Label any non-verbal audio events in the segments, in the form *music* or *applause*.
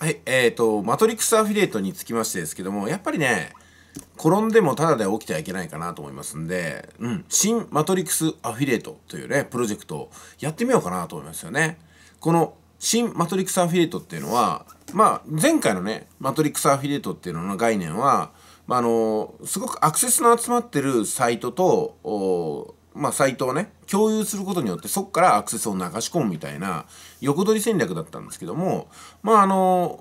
はい、えっ、ー、と、マトリックスアフィリエイトにつきましてですけども、やっぱりね、転んでもただで起きてはいけないかなと思いますんで、うん、新マトリックスアフィリエイトというね、プロジェクトをやってみようかなと思いますよね。この新マトリックスアフィリエイトっていうのは、まあ、前回のね、マトリックスアフィリエイトっていうのの概念は、まあ、あのすごくアクセスの集まってるサイトとまあ、サイトをね共有することによってそこからアクセスを流し込むみたいな横取り戦略だったんですけどもまああの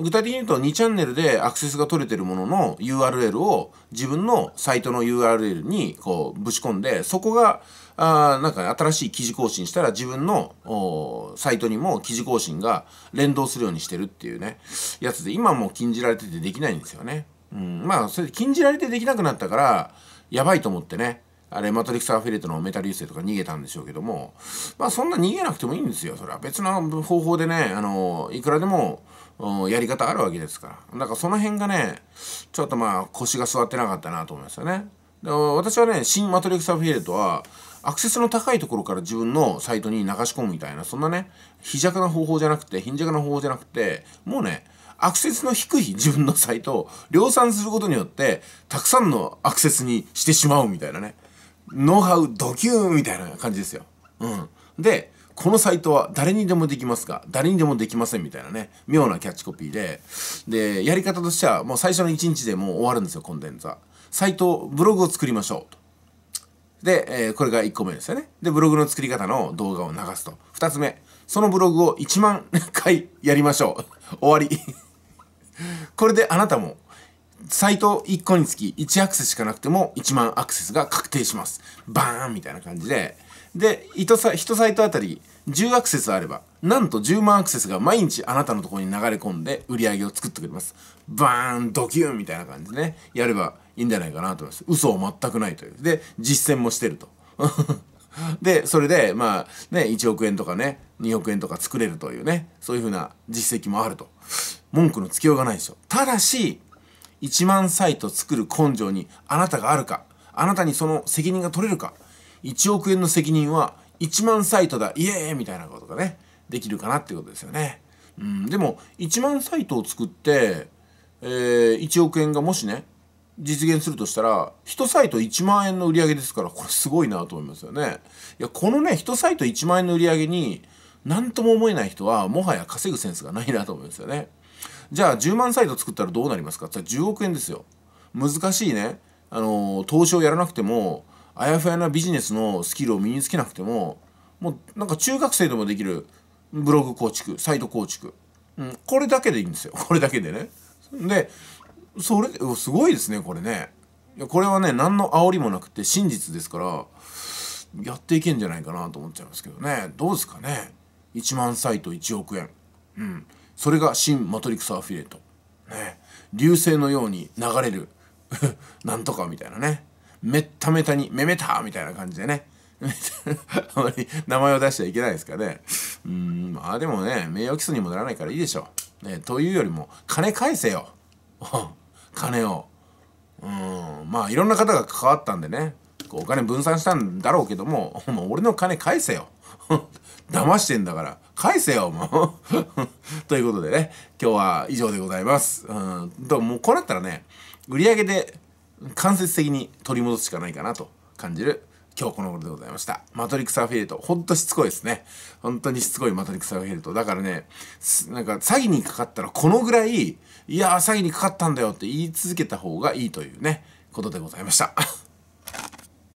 具体的に言うと2チャンネルでアクセスが取れてるものの URL を自分のサイトの URL にこうぶち込んでそこがあなんか新しい記事更新したら自分のサイトにも記事更新が連動するようにしてるっていうねやつで今もう禁じられててできないんですよね。うん、まあそれで禁じられてできなくなったからやばいと思ってねあれ、マトリックス・アフィエイトのメタ流星とか逃げたんでしょうけども、まあそんな逃げなくてもいいんですよ、それは。別の方法でね、あの、いくらでも、やり方あるわけですから。だからその辺がね、ちょっとまあ腰が座ってなかったなと思いますよね。で私はね、新マトリックス・アフィエイトは、アクセスの高いところから自分のサイトに流し込むみたいな、そんなね、非弱な方法じゃなくて、貧弱な方法じゃなくて、もうね、アクセスの低い自分のサイトを量産することによって、たくさんのアクセスにしてしまうみたいなね。ノウハウドキューンみたいな感じですよ。うん。で、このサイトは誰にでもできますか誰にでもできませんみたいなね、妙なキャッチコピーで、で、やり方としては、もう最初の1日でもう終わるんですよ、コンテンツは。サイト、ブログを作りましょうと。で、えー、これが1個目ですよね。で、ブログの作り方の動画を流すと。2つ目、そのブログを1万回やりましょう。終わり。これであなたもサイト1個につき1アクセスしかなくても1万アクセスが確定します。バーンみたいな感じで。で、1サイトあたり10アクセスあれば、なんと10万アクセスが毎日あなたのところに流れ込んで売り上げを作ってくれます。バーンドキューンみたいな感じでね、やればいいんじゃないかなと思います。嘘を全くないという。で、実践もしてると。*laughs* で、それで、まあね、1億円とかね、2億円とか作れるというね、そういうふうな実績もあると。文句のつけようがないでしょ。ただし、1万サイト作る根性にあなたがあるかあなたにその責任が取れるか1億円の責任は1万サイトだイエーイみたいなことがねできるかなってことですよね。うん、でも1万サイトを作って、えー、1億円がもしね実現するとしたら1サイト1万円の売り上げですからこれすごいなと思いますよね。いやこのね1サイト1万円の売り上げに何とも思えない人はもはや稼ぐセンスがないなと思いますよね。じゃあ10万サイト作ったらどうなりますかって言ったら10億円ですよ。難しいね、あの投資をやらなくてもあやふやなビジネスのスキルを身につけなくてももうなんか中学生でもできるブログ構築サイト構築、うん、これだけでいいんですよ *laughs* これだけでね。でそれすごいですねこれね。これはね何の煽りもなくて真実ですからやっていけんじゃないかなと思っちゃいますけどねどうですかね1万サイト1億円うんそれが新マトリックスアフィリエイト。ね。流星のように流れる。*laughs* なんとかみたいなね。めっためたに、めめたみたいな感じでね。*laughs* あまり名前を出しちゃいけないですかね。うん、まあでもね、名誉基礎にもならないからいいでしょう。ね、というよりも、金返せよ。*laughs* 金を。うん、まあいろんな方が関わったんでね、お金分散したんだろうけども、も俺の金返せよ。騙してんだから。返せよ、もう *laughs* ということでね、今日は以上でございます。うん。と、もうこうなったらね、売り上げで間接的に取り戻すしかないかなと感じる今日この頃でございました。マトリックスアフィリエイト。ほんとしつこいですね。本当にしつこいマトリックスアフィリエイト。だからね、なんか詐欺にかかったらこのぐらい、いやー詐欺にかかったんだよって言い続けた方がいいというね、ことでございました。